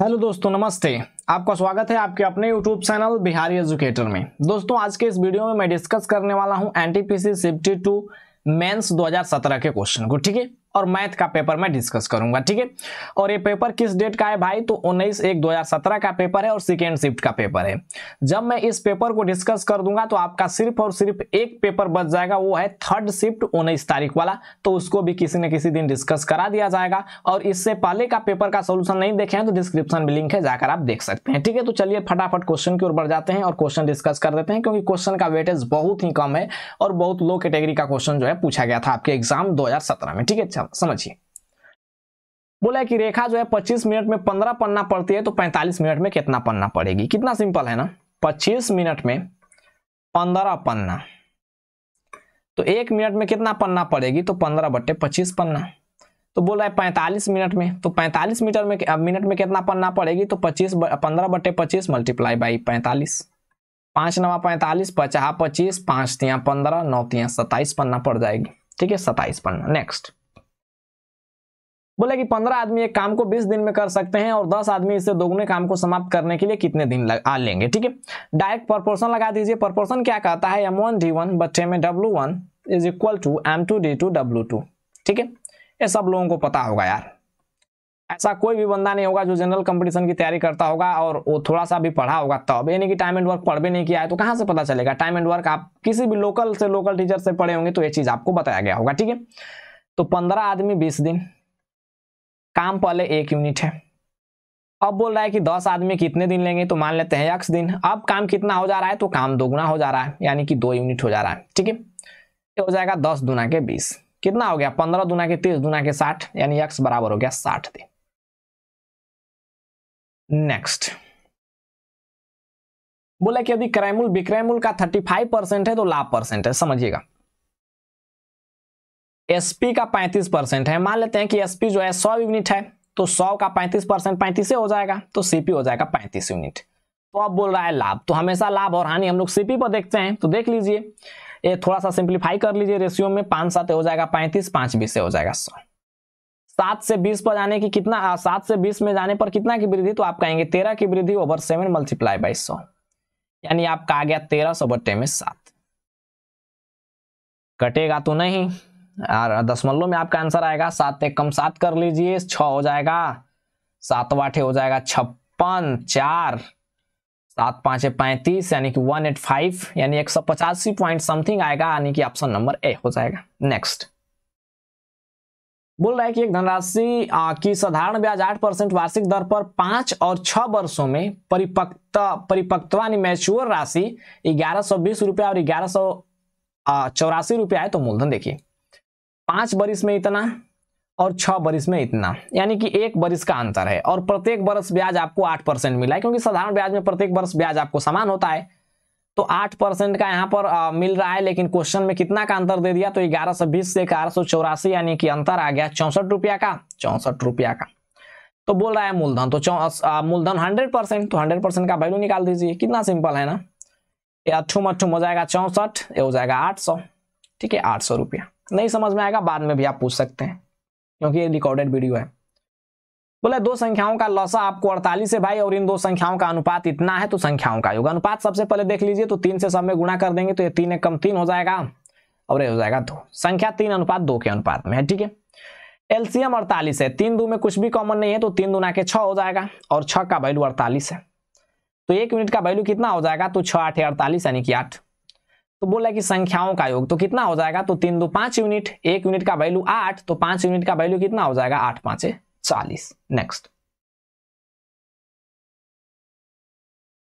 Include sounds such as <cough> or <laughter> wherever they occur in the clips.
hello दोस्तों नमस्ते आपका स्वागत है आपके अपने यूट्यूब चैनल बिहारी एजुकेटर में दोस्तों आज के इस वीडियो में मैं डिस्कस करने वाला हूं एनटीपीसी सेफ्टी टू मेंस 2017 के क्वेश्चन को ठीक है और मैथ का पेपर मैं डिस्कस करूंगा ठीक है और ये पेपर किस डेट का है भाई तो उन्नीस एक सत्रह का पेपर है और सेकेंड शिफ्ट का पेपर है जब मैं इस पेपर को डिस्कस कर दूंगा तो आपका सिर्फ और सिर्फ एक पेपर बच जाएगा वो है थर्ड शिफ्ट उन्नीस तारीख वाला तो उसको भी किसी न किसी दिन डिस्कस करा दिया जाएगा और इससे पहले का पेपर का सोल्यूशन नहीं देखे हैं तो डिस्क्रिप्शन में लिंक है जाकर आप देख सकते हैं ठीक है तो चलिए फटाफट क्वेश्चन की ओर बढ़ जाते हैं और क्वेश्चन डिस्कस कर देते हैं क्योंकि क्वेश्चन का वेटेज बहुत ही कम है और बहुत लो कैटेगरी का क्वेश्चन जो है पूछा गया था आपके एग्जाम दो में ठीक है समझिए बोला कि रेखा जो है 25 मिनट में 15 पन्ना पड़ती है तो 45 मिनट में कितना पन्ना पड़ेगी कितना सिंपल है ना 25 मिनट में 15 पन्ना तो एक मिनट में कितना पन्ना पड़ेगी तो 15 बट्टे पच्चीस पन्ना तो बोला है 45 मिनट में तो 45 मीटर में मिनट में कितना पन्ना पड़ेगी तो 25 पंद्रह बट्टे पच्चीस मल्टीप्लाई बाई पैंतालीस पांच नवा पैंतालीस पचास पच्चीस पांच तिया पंद्रह नौ तिया सताइस पन्ना पड़ जाएगी ठीक है सताइस पन्ना नेक्स्ट बोला कि पंद्रह आदमी एक काम को बीस दिन में कर सकते हैं और दस आदमी इससे दोगुने काम को समाप्त करने के लिए कितने दिन आ लेंगे ठीक है डायरेक्ट प्रपोर्सन लगा दीजिए प्रपोर्सन क्या कहता है एम वन डी वन बच्चे में W one is equal to M two D two W two ठीक है ये सब लोगों को पता होगा यार ऐसा कोई भी बंदा नहीं होगा जो जनरल कंपटीशन की तैयारी करता होगा और वो थोड़ा सा भी पढ़ा होगा तब यानी कि टाइम एंड वर्क पढ़ भी नहीं किया है तो कहाँ से पता चलेगा टाइम एंड वर्क आप किसी भी लोकल से लोकल टीचर से पढ़े होंगे तो ये चीज़ आपको बताया गया होगा ठीक है तो पंद्रह आदमी बीस दिन काम पहले एक यूनिट है अब बोल रहा है कि दस आदमी कितने दिन लेंगे तो मान लेते हैं यक्स दिन अब काम कितना हो जा रहा है तो काम दोगुना हो जा रहा है यानी कि दो यूनिट हो जा रहा है ठीक है ये हो जाएगा दस दुना के बीस कितना हो गया पंद्रह दुना के तीस दुना के साठ यानी यक्स बराबर हो गया साठ दिन नेक्स्ट बोला कि यदि क्रयमूल विक्रयमूल का थर्टी फाइव परसेंट है तो लाभ परसेंट है समझिएगा एसपी का 35 परसेंट है मान लेते हैं कि एसपी जो है 100 यूनिट है तो 100 का 35 परसेंट पैंतीस हो जाएगा तो सीपी हो जाएगा 35 यूनिट तो अब बोल रहा है लाभ तो हमेशा लाभ और हानि हम लोग सीपी पर देखते हैं तो देख लीजिए ये थोड़ा सा सिंप्लीफाई कर लीजिए रेशियो में पांच सात हो जाएगा पैंतीस पांच बीस हो जाएगा सौ सात से बीस पर जाने की कितना सात से बीस में जाने पर कितना की वृद्धि तो आप कहेंगे तेरह की वृद्धि ओवर सेवन मल्टीप्लाई बाई सौ यानी आपका आ गया तेरह सौ बट्टे में सात कटेगा तो नहीं दशमलव में आपका आंसर आएगा सात एक कम सात कर लीजिए छ हो जाएगा सात वाठे हो जाएगा छप्पन चार सात पाँच पैंतीस यानी कि वन एट फाइव यानी एक सौ पचासी पॉइंट समथिंग आएगा यानी कि ऑप्शन नंबर ए हो जाएगा नेक्स्ट बोल रहा है कि एक धनराशि की साधारण ब्याज आठ परसेंट वार्षिक दर पर पांच और छह वर्षों में परिपक्ता परिपक्तवा यानी मैच्योर राशि ग्यारह सौ बीस रुपया और ग्यारह सौ चौरासी रुपया है तो मूलधन देखिए पांच बरिस में इतना और छह बरिस में इतना यानी कि एक बरिस का अंतर है और प्रत्येक वर्ष ब्याज आपको आठ परसेंट मिला है क्योंकि साधारण ब्याज में प्रत्येक वर्ष ब्याज आपको समान होता है तो आठ परसेंट का यहाँ पर आ, मिल रहा है लेकिन क्वेश्चन में कितना का अंतर दे दिया तो ग्यारह सौ बीस से ग्यारह सौ चौरासी यानी कि अंतर आ गया चौसठ रुपया का चौसठ रुपया का तो बोल रहा है मूलधन तो मूलधन हंड्रेड परसेंट तो हंड्रेड परसेंट का वैल्यू निकाल दीजिए कितना सिंपल है ना ये अट्ठुम अट्ठुम हो जाएगा चौसठ ये हो जाएगा आठ सौ ठीक है आठ सौ रुपया नहीं समझ में आएगा बाद में भी आप पूछ सकते हैं क्योंकि ये रिकॉर्डेड वीडियो है बोला दो संख्याओं का लसा आपको अड़तालीस है भाई और इन दो संख्याओं का अनुपात इतना है तो संख्याओं का योग अनुपात सबसे पहले देख लीजिए तो तीन से सब में गुणा कर देंगे तो ये तीन एक कम तीन हो जाएगा और ये हो जाएगा दो संख्या तीन अनुपात दो के अनुपात में है ठीक है एलसीएम अड़तालीस है तीन दो में कुछ भी कॉमन नहीं है तो तीन दुना के छह हो जाएगा और छह का वैल्यू अड़तालीस है तो एक मिनट का वैल्यू कितना हो जाएगा तो छह आठ अड़तालीस यानी कि आठ तो बोला कि संख्याओं का योग तो कितना हो जाएगा तो तीन दो पांच यूनिट एक यूनिट का वैल्यू आठ तो पांच यूनिट का वैल्यू कितना हो जाएगा आठ पांच चालीस नेक्स्ट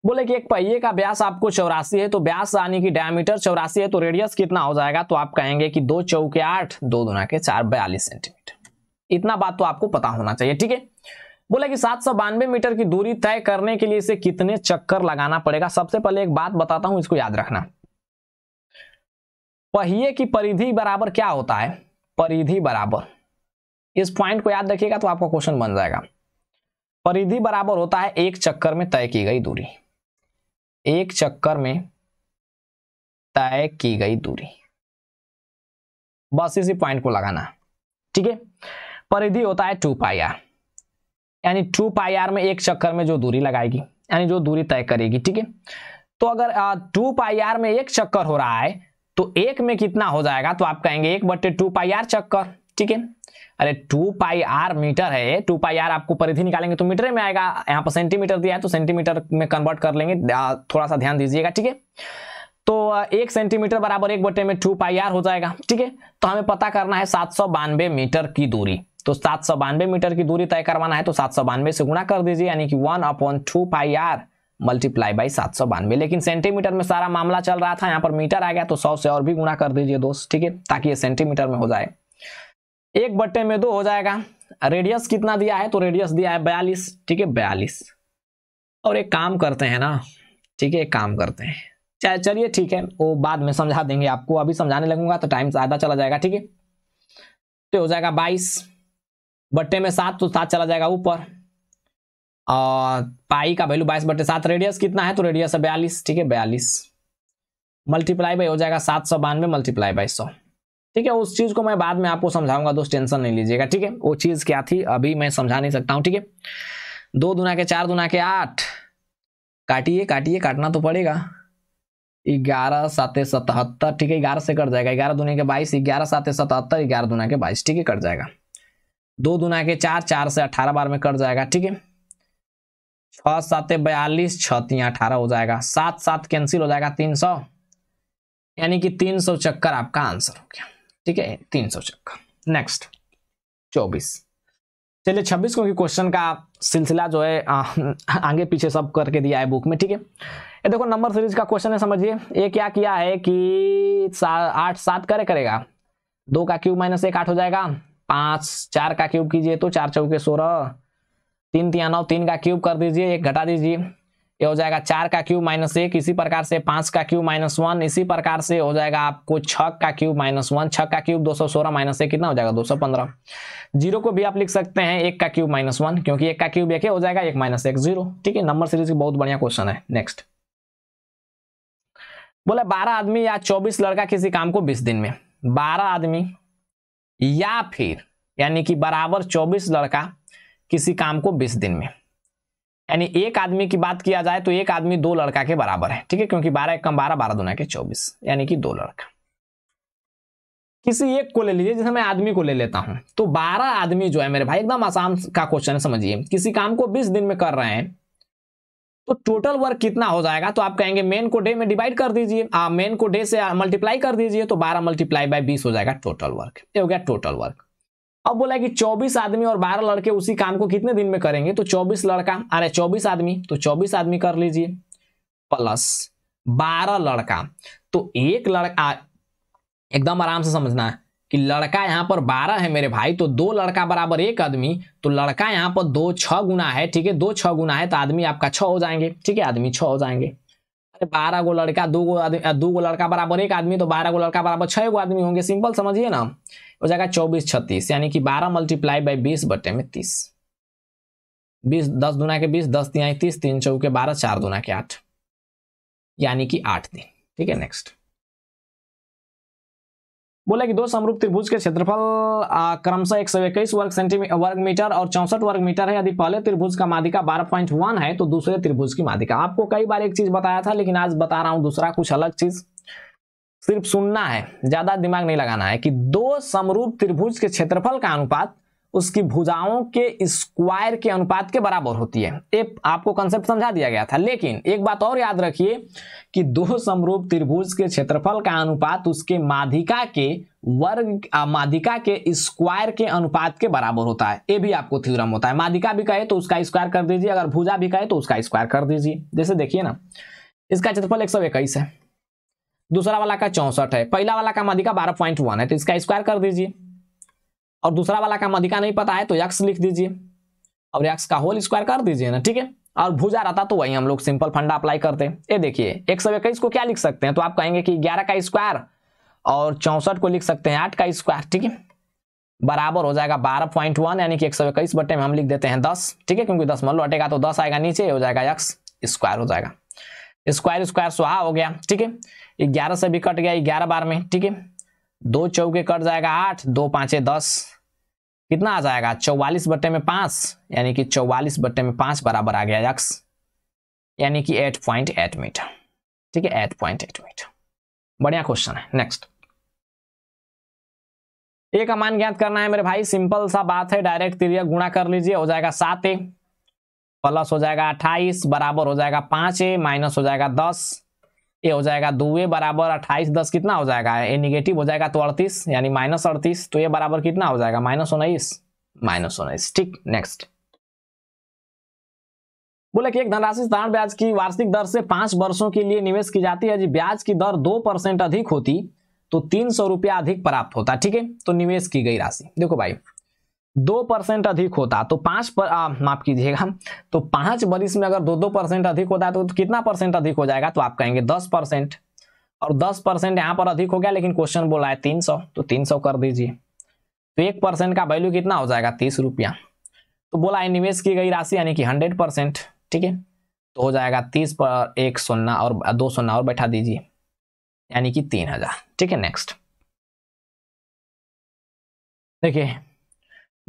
बोले कि एक पहिए का व्यास आपको चौरासी है तो व्यास यानी कि डायमीटर चौरासी है तो रेडियस कितना हो जाएगा तो आप कहेंगे कि दो चौके आठ दो दुना के चार बयालीस सेंटीमीटर इतना बात तो आपको पता होना चाहिए ठीक है बोला कि सात सौ बानवे मीटर की दूरी तय करने के लिए इसे कितने चक्कर लगाना पड़ेगा सबसे पहले एक बात बताता हूं इसको याद रखना पहिए की परिधि बराबर क्या होता है परिधि बराबर इस पॉइंट को याद रखिएगा तो आपका क्वेश्चन बन जाएगा परिधि बराबर होता है एक चक्कर में तय की गई दूरी एक चक्कर में तय की गई दूरी बस इसी पॉइंट को लगाना ठीक है परिधि होता है टू पाई आर यानी टू पाई आर में एक चक्कर में जो दूरी लगाएगी यानी जो दूरी तय करेगी ठीक है तो अगर टू पाई आर में एक चक्कर हो रहा है तो एक में कितना हो जाएगा तो आप कहेंगे एक बट्टे टू पाई आर चक्कर ठीक है अरे टू पाई आर मीटर है टू पाई आर आपको परिधि निकालेंगे तो मीटर में आएगा यहाँ पर सेंटीमीटर दिया है तो सेंटीमीटर में कन्वर्ट कर लेंगे थोड़ा सा ध्यान दीजिएगा ठीक है तो एक सेंटीमीटर बराबर एक बटे में टू पाई आर हो जाएगा ठीक है तो हमें पता करना है सात सौ बानवे मीटर की दूरी तो सात सौ बानवे मीटर की दूरी तय करवाना है तो सात सौ बानवे से गुणा कर दीजिए यानी कि one upon two pi r multiply by सात सौ बानवे लेकिन सेंटीमीटर में सारा मामला चल रहा था यहाँ पर मीटर आ गया तो सौ से और भी गुणा कर दीजिए दोस्त ठीक है ताकि ये सेंटीमीटर में हो जाए एक बट्टे में दो हो जाएगा रेडियस कितना दिया है तो रेडियस दिया है बयालीस ठीक है बयालीस और एक काम करते हैं ना ठीक है एक काम करते हैं चाहे चलिए ठीक है वो बाद में समझा देंगे आपको अभी समझाने लगूंगा तो टाइम ज्यादा चला जाएगा ठीक है तो हो जाएगा बाईस बट्टे में सात तो सात चला जाएगा ऊपर और पाई का वैल्यू बाईस बटे सात रेडियस कितना है तो रेडियस है बयालीस ठीक है बयालीस मल्टीप्लाई बाई हो जाएगा सात सौ बानवे मल्टीप्लाई बाई सौ ठीक है उस चीज को मैं बाद में आपको समझाऊंगा दोस्त टेंशन नहीं लीजिएगा ठीक है वो चीज क्या थी अभी मैं समझा नहीं सकता हूँ ठीक है दो दुना के चार दुना के आठ काटिए काटिए काटना तो पड़ेगा ग्यारह सात सतहत्तर ठीक है ग्यारह से कट जाएगा ग्यारह दुना के बाईस ग्यारह सात सतहत्तर ग्यारह दुना के बाईस ठीक है कट जाएगा दो दुना के चार चार से अठारह बार में कट जाएगा ठीक है छ सात बयालीस छतियाँ अठारह हो जाएगा सात सात कैंसिल हो जाएगा तीन सौ यानी कि तीन सौ चक्कर आपका आंसर हो गया ठीक है तीन सौ चक्कर नेक्स्ट चौबीस चलिए छब्बीस क्योंकि क्वेश्चन का सिलसिला जो है आ, आगे पीछे सब करके दिया है बुक में ठीक है ये देखो नंबर सीरीज का क्वेश्चन है समझिए ये क्या किया है कि आठ सात करे करेगा दो का क्यूब माइनस एक आठ हो जाएगा पांच चार का क्यूब कीजिए तो चार चौके सोलह तीन तीन नौ तीन का क्यूब कर दीजिए एक घटा दीजिए ये हो जाएगा चार का क्यूब माइनस एक इसी प्रकार से पांच का क्यूब माइनस वन इसी प्रकार से हो जाएगा आपको छ का क्यूब माइनस वन छः का क्यूब दो सौ सोलह माइनस एक कितना हो जाएगा दो सौ पंद्रह जीरो को भी आप लिख सकते हैं एक का क्यूब माइनस वन क्योंकि एक का क्यूब एक हो जाएगा एक माइनस एक जीरो ठीक है नंबर सीरीज की बहुत बढ़िया क्वेश्चन है नेक्स्ट बोले बारह आदमी या चौबीस लड़का किसी काम को बीस दिन में बारह आदमी या फिर यानी कि बराबर चौबीस लड़का किसी काम को बीस दिन में यानी एक आदमी की बात किया जाए तो एक आदमी दो लड़का के बराबर है ठीक है क्योंकि बारह एक कम बारह बारह दोना के चौबीस यानी कि दो लड़का किसी एक को ले लीजिए जैसे मैं आदमी को ले लेता हूं तो बारह आदमी जो है मेरे भाई एकदम आसान का क्वेश्चन समझिए किसी काम को बीस दिन में कर रहे हैं तो टोटल वर्क कितना हो जाएगा तो आप कहेंगे मेन को डे में डिवाइड कर दीजिए मेन को डे से मल्टीप्लाई कर दीजिए तो बारह मल्टीप्लाई बाई बीस हो जाएगा टोटल वर्क ये हो गया टोटल वर्क अब बोला कि 24 आदमी और 12 लड़के उसी काम को कितने दिन में करेंगे तो 24 लड़का अरे 24 आदमी तो 24 आदमी कर लीजिए प्लस 12 लड़का तो एक लड़का एकदम आराम से समझना है कि लड़का यहाँ पर बारह है मेरे भाई तो दो लड़का बराबर एक आदमी तो लड़का यहाँ पर दो छः गुना है ठीक है दो छः गुना है तो आदमी आपका छः हो जाएंगे ठीक है आदमी छः हो जाएंगे अरे बारह गो लड़का दो गो आदमी दो गो लड़का बराबर एक आदमी तो बारह गो लड़का बराबर छह गो आदमी होंगे सिंपल समझिए ना हो जाएगा चौबीस छत्तीस यानी कि बारह मल्टीप्लाई बाई बीस बटे में तीस बीस दस दुना के बीस दस दिन तीस तीन चौके बारह चार दुना के आठ यानी कि आठ दिन ठीक है नेक्स्ट बोला कि दो समरूप त्रिभुज के क्षेत्रफल क्रमशः एक सौ इक्कीस वर्ग सेंटीमीटर वर्ग मीटर और चौसठ वर्ग मीटर है यदि पहले त्रिभुज का मादिका 12.1 है तो दूसरे त्रिभुज की मादिका आपको कई बार एक चीज बताया था लेकिन आज बता रहा हूं दूसरा कुछ अलग चीज सिर्फ सुनना है ज्यादा दिमाग नहीं लगाना है कि दो समरूप त्रिभुज के क्षेत्रफल का अनुपात उसकी भुजाओं के स्क्वायर के अनुपात के बराबर होती है ये आपको कंसेप्ट समझा दिया गया था लेकिन एक बात और याद रखिए कि दो समरूप त्रिभुज के क्षेत्रफल का अनुपात उसके माधिका के वर्ग माधिका के स्क्वायर के अनुपात के बराबर होता है ये भी आपको थ्योरम होता है माधिका भी कहे तो उसका स्क्वायर कर दीजिए अगर भूजा भी कहे तो उसका स्क्वायर कर दीजिए जैसे देखिए ना इसका क्षेत्रफल एक है दूसरा वाला का चौसठ है पहला वाला का मधिका बारह पॉइंट वन है तो इसका स्क्वायर कर दीजिए और दूसरा वाला का मधिका नहीं पता है तो यक्स लिख दीजिए और यक्स का होल स्क्वायर कर दीजिए ना ठीक है और भूजा रहता तो वही हम लोग सिंपल फंडा अप्लाई करते हैं ये देखिए एक सौ इक्कीस को क्या लिख सकते हैं तो आप कहेंगे कि ग्यारह का स्क्वायर और चौंसठ को लिख सकते हैं आठ का स्क्वायर ठीक है बराबर हो जाएगा बारह पॉइंट वन यानी कि एक सौ इक्कीस बटे में हम लिख देते हैं दस ठीक है क्योंकि दस मान लो हटेगा तो दस आएगा नीचे हो जाएगा यक्स स्क्वायर हो जाएगा स्क्वायर स्क्वायर सुहा हो गया ठीक है ग्यारह से भी कट गया ग्यारह बार में ठीक है दो चौके कट जाएगा आठ दो पांचे दस कितना आ जाएगा चौवालीस बट्टे में पांच यानी कि चौवालीस बट्टे में पांच बराबर आ गया यक्स यानी कि एट पॉइंट एट मीटर ठीक है एट पॉइंट एट मीटर बढ़िया क्वेश्चन है नेक्स्ट ए का मान ज्ञात करना है मेरे भाई सिंपल सा बात है डायरेक्ट तिरिया गुणा कर लीजिए हो जाएगा सात ए प्लस हो जाएगा अट्ठाईस बराबर हो जाएगा पांच ए माइनस हो जाएगा दस ए हो जाएगा दो ए बराबर अट्ठाईस दस कितना हो जाएगा ए निगेटिव हो जाएगा तो अड़तीस यानी माइनस अड़तीस तो ए बराबर कितना हो जाएगा माइनस उन्नीस माइनस उन्नीस ठीक नेक्स्ट बोले कि एक धनराशि साधारण ब्याज की वार्षिक दर से पांच वर्षों के लिए निवेश की जाती है जी ब्याज की दर दो परसेंट अधिक होती तो तीन सौ रुपया अधिक प्राप्त होता ठीक है तो निवेश की गई राशि देखो भाई दो परसेंट अधिक होता तो पांच पर माफ कीजिएगा तो पांच बरिस में अगर दो दो परसेंट अधिक होता तो कितना परसेंट अधिक हो जाएगा तो आप कहेंगे दस परसेंट और दस परसेंट यहाँ पर अधिक हो गया लेकिन क्वेश्चन बोला है तीन सौ तो तीन सौ कर दीजिए तो एक परसेंट का वैल्यू कितना हो जाएगा तीस रुपया तो बोला है निवेश की गई राशि यानी कि हंड्रेड परसेंट ठीक है तो हो जाएगा तीस पर एक सोना और दो सोना और बैठा दीजिए यानी कि तीन हजार ठीक है नेक्स्ट देखिए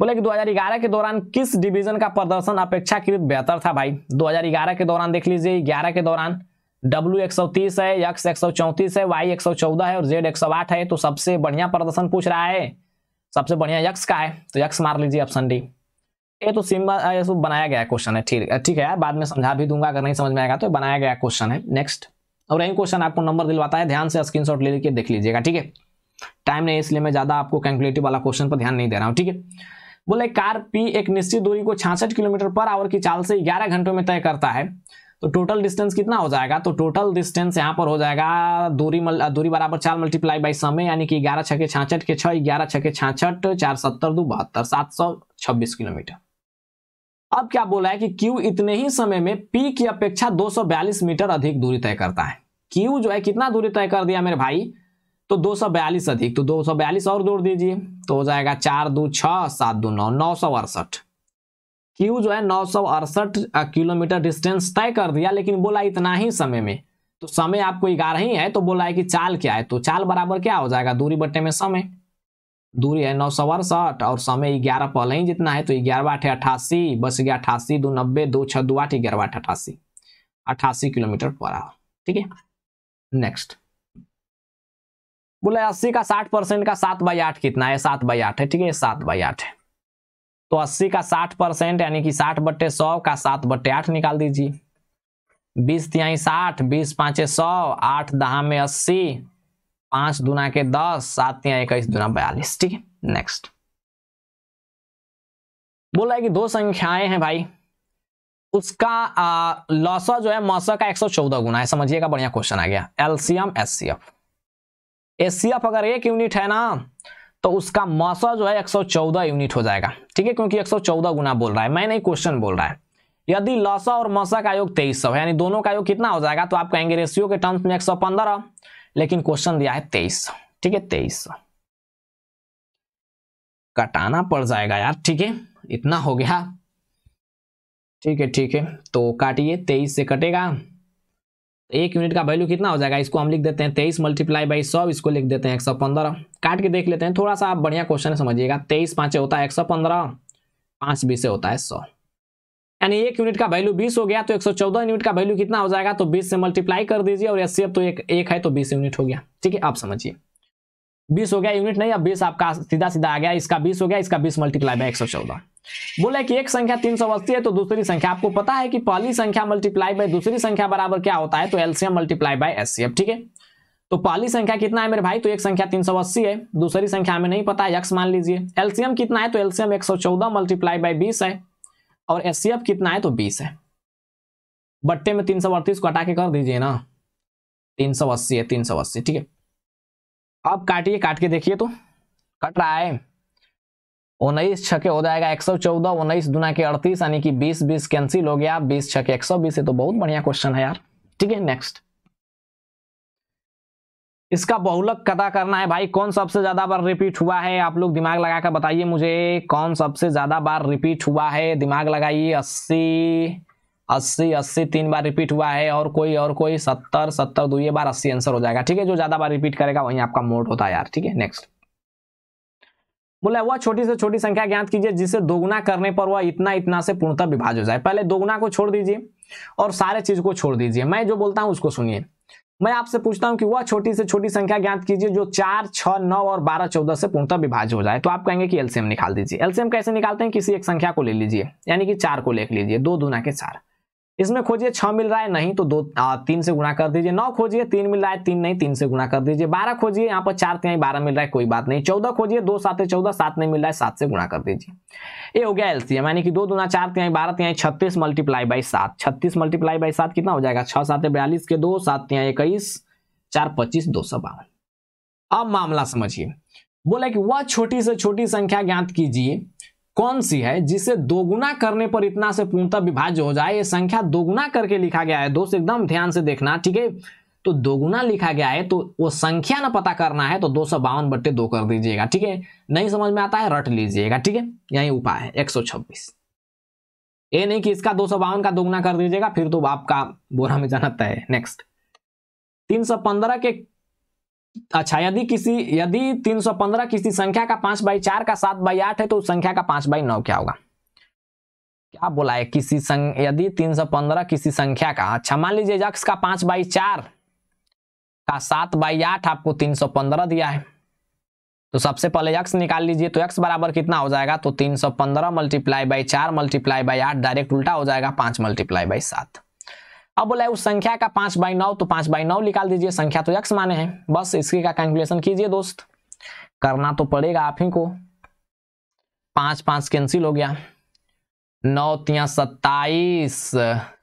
बोले कि 2011 के दौरान किस डिवीजन का प्रदर्शन अपेक्षाकृत बेहतर था भाई 2011 के दौरान देख लीजिए ग्यारह के दौरान डब्ल्यू एक सौ तीस है यक्स एक सौ चौंतीस है वाई एक सौ चौदह है और जेड एक सौ आठ है तो सबसे बढ़िया प्रदर्शन पूछ रहा है सबसे बढ़िया यक्स का है तो यक्स मार लीजिए ऑप्शन डी ये तो सिंबल ये तो बनाया गया क्वेश्चन है ठीक है ठीक है यार बाद में समझा भी दूंगा अगर नहीं समझ में आएगा तो बनाया गया क्वेश्चन है नेक्स्ट और यही क्वेश्चन आपको नंबर दिलवाता है ध्यान से स्क्रीन ले लेके देख लीजिएगा ठीक है टाइम नहीं इसलिए मैं ज्यादा आपको कैलकुलेटिव वाला क्वेश्चन पर ध्यान नहीं दे रहा हूँ ठीक है बोले कार पी एक निश्चित दूरी को छियासठ किलोमीटर पर आवर की चाल से ग्यारह घंटों में तय करता है तो टोटल डिस्टेंस कितना हो जाएगा तो टोटल डिस्टेंस यहाँ पर हो जाएगा दूरी मल, दूरी बराबर चार मल्टीप्लाई बाई समय यानी कि ग्यारह छके छाछठ के छह ग्यारह छके छाछठ चार सत्तर दो बहत्तर सात सौ छब्बीस किलोमीटर अब क्या बोला है कि क्यू इतने ही समय में पी की अपेक्षा बयालीस मीटर अधिक दूरी तय करता है क्यू जो है कितना दूरी तय कर दिया मेरे भाई तो दो सौ बयालीस अधिक तो दो सौ बयालीस और जोड़ दीजिए तो हो जाएगा चार दो छ सात दो नौ नौ सौ अड़सठ क्यू जो है नौ सौ अड़सठ किलोमीटर डिस्टेंस तय कर दिया लेकिन बोला इतना ही समय में तो समय आपको ग्यारह ही है तो बोला है कि चाल क्या है तो चाल बराबर क्या हो जाएगा दूरी बटे में समय दूरी है नौ सौ अड़सठ और समय ग्यारह पहले ही जितना है तो ग्यारह आठ अट्ठासी बस गया अठासी दो नब्बे दो छह दो आठ ग्यारह आठ अट्ठासी अठासी किलोमीटर पर आवर ठीक है नेक्स्ट बोला अस्सी का साठ परसेंट का सात बाई आठ कितना है सात बाई आठ है ठीक है सात बाई आठ है तो अस्सी का साठ परसेंट यानी कि साठ बट्टे सौ का सात बट्टे आठ निकाल दीजिए बीस तिहाई साठ बीस पांचे सौ आठ दहा में अस्सी पांच दुना के दस सात तिहाई इक्कीस दुना बयालीस ठीक है नेक्स्ट बोला है कि दो संख्याएं हैं भाई उसका लॉस जो है मौसा का चौदह गुना है समझिएगा बढ़िया क्वेश्चन आ गया एलसीएम एससीएफ एसीएफ अगर एक यूनिट है ना तो उसका मौसा जो है 114 यूनिट हो जाएगा ठीक है क्योंकि 114 गुना बोल रहा है मैं नहीं क्वेश्चन बोल रहा है यदि लसा और मसा का योग तेईस है यानी दोनों का योग कितना हो जाएगा तो आप कहेंगे रेशियो के टर्म्स में 115 लेकिन क्वेश्चन दिया है तेईस ठीक है तेईस कटाना पड़ जाएगा यार ठीक है इतना हो गया ठीक है ठीक है तो काटिए तेईस से कटेगा एक यूनिट का वैल्यू कितना हो जाएगा इसको हम लिख देते हैं तेईस मल्टीप्लाई बाई सौ इसको लिख देते हैं एक सौ पंद्रह काट के देख लेते हैं थोड़ा सा आप बढ़िया क्वेश्चन समझिएगा तेईस पाँचे होता है एक सौ पंद्रह पाँच बीस होता है सौ यानी एक यूनिट का वैल्यू बीस हो गया तो एक सौ चौदह यूनिट का वैल्यू कितना हो जाएगा तो बीस से मल्टीप्लाई कर दीजिए और एस तो एक एक है तो बीस यूनिट हो गया ठीक है आप समझिए बीस हो गया यूनिट नहीं अब बीस आपका सीधा सीधा आ गया इसका बीस हो गया इसका बीस मल्टीप्लाई बाय एक सौ चौदह बोला कि एक संख्या तीन सौ अस्सी है तो दूसरी संख्या आपको पता है कि पहली संख्या मल्टीप्लाई बाय दूसरी संख्या बराबर क्या होता है तो एलसीएम मल्टीप्लाई बाय एस ठीक है तो पहली संख्या कितना है मेरे भाई तो एक संख्या तीन सौ अस्सी है दूसरी संख्या हमें नहीं पता है यक्स मान लीजिए एलसीएम कितना है तो एलसीएम एक सौ चौदह मल्टीप्लाई बाय बीस है और एससीएफ कितना है तो बीस है बट्टे में तीन सौ अड़तीस को हटा के कर दीजिए ना तीन सौ अस्सी है तीन सौ अस्सी ठीक है अब काटिए काट के देखिए तो कट रहा है उन्नीस छके हो जाएगा एक सौ चौदह उन्नीस दुना के अड़तीस यानी कि बीस बीस कैंसिल हो गया बीस छके एक सौ बीस है तो बहुत बढ़िया क्वेश्चन है यार ठीक है नेक्स्ट इसका बहुलक कदा करना है भाई कौन सबसे ज्यादा बार रिपीट हुआ है आप लोग दिमाग लगा कर बताइए मुझे कौन सबसे ज्यादा बार रिपीट हुआ है दिमाग लगाइए अस्सी अस्सी अस्सी तीन बार रिपीट हुआ है और कोई और कोई सत्तर सत्तर दो ये बार अस्सी आंसर हो जाएगा ठीक है जो ज्यादा बार रिपीट करेगा वही आपका मोड होता है यार ठीक है नेक्स्ट बोला वह छोटी से छोटी संख्या ज्ञात कीजिए जिसे दोगुना करने पर वह इतना इतना से पूर्णतः विभाज हो जाए पहले दोगुना को छोड़ दीजिए और सारे चीज को छोड़ दीजिए मैं जो बोलता हूं उसको सुनिए मैं आपसे पूछता हूं कि वह छोटी से छोटी संख्या ज्ञात कीजिए जो चार छह नौ और बारह चौदह से पूर्णतः विभाज हो जाए तो आप कहेंगे कि एलसीएम निकाल दीजिए एलसीएम कैसे निकालते हैं किसी एक संख्या को ले लीजिए यानी कि चार को लिख लीजिए दो दुना के चार इसमें खोजिए छह मिल रहा है नहीं तो दो आ, तीन से गुणा कर दीजिए नौ खोजिए तीन मिल रहा है तीन नहीं तीन से गुणा कर दीजिए बारह खोजिए यहाँ पर चार तिहाई बारह मिल रहा है कोई बात नहीं चौदह खोजिए दो सात चौदह सात नहीं मिल रहा है सात से गुणा कर दीजिए ये हो गया एलसीएम यानी कि दो दुना चार तिहाई बारह तिहाई छत्तीस मल्टीप्लाई बाई सात छत्तीस मल्टीप्लाई बाई सात कितना हो जाएगा छह सात बयालीस के दो सात तिहाई इक्कीस चार पच्चीस दो सौ बावन अब मामला समझिए बोला कि वह छोटी से छोटी संख्या ज्ञात कीजिए कौन सी है जिसे दोगुना करने पर इतना से पूर्णतः विभाज्य हो जाए ये संख्या दोगुना करके लिखा गया है दोस्त एकदम ध्यान से देखना ठीक है तो दोगुना लिखा गया है तो वो संख्या ना पता करना है तो दो सौ बावन बट्टे दो कर दीजिएगा ठीक है नहीं समझ में आता है रट लीजिएगा ठीक है यही उपाय है एक सौ छब्बीस ये नहीं कि इसका दो सौ बावन का दोगुना कर दीजिएगा फिर तो आपका बोरा में जाना तय है नेक्स्ट तीन सौ पंद्रह के अच्छा यदि किसी यदि 315 किसी संख्या का पांच बाई चार का सात बाई आठ है तो उस संख्या का पांच बाई नौ क्या होगा क्या बोला है किसी संग, यदि 315 किसी संख्या का अच्छा मान लीजिए जक्स का पांच बाई चार का सात बाई आठ आपको 315 दिया है तो सबसे पहले यक्स निकाल लीजिए तो यक्स बराबर कितना हो जाएगा तो पंद्रह मल्टीप्लाई बाई चार मल्टीप्लाई बाई आठ डायरेक्ट उल्टा हो जाएगा पांच मल्टीप्लाई बाई सात अब बोला है उस संख्या का पांच बाई नौ तो पांच बाई नौ निकाल दीजिए संख्या तो यक्स माने हैं बस इसकी का कैलकुलेशन कीजिए दोस्त करना तो पड़ेगा आप ही को पांच पांच कैंसिल हो गया नौ तिया सत्ताईस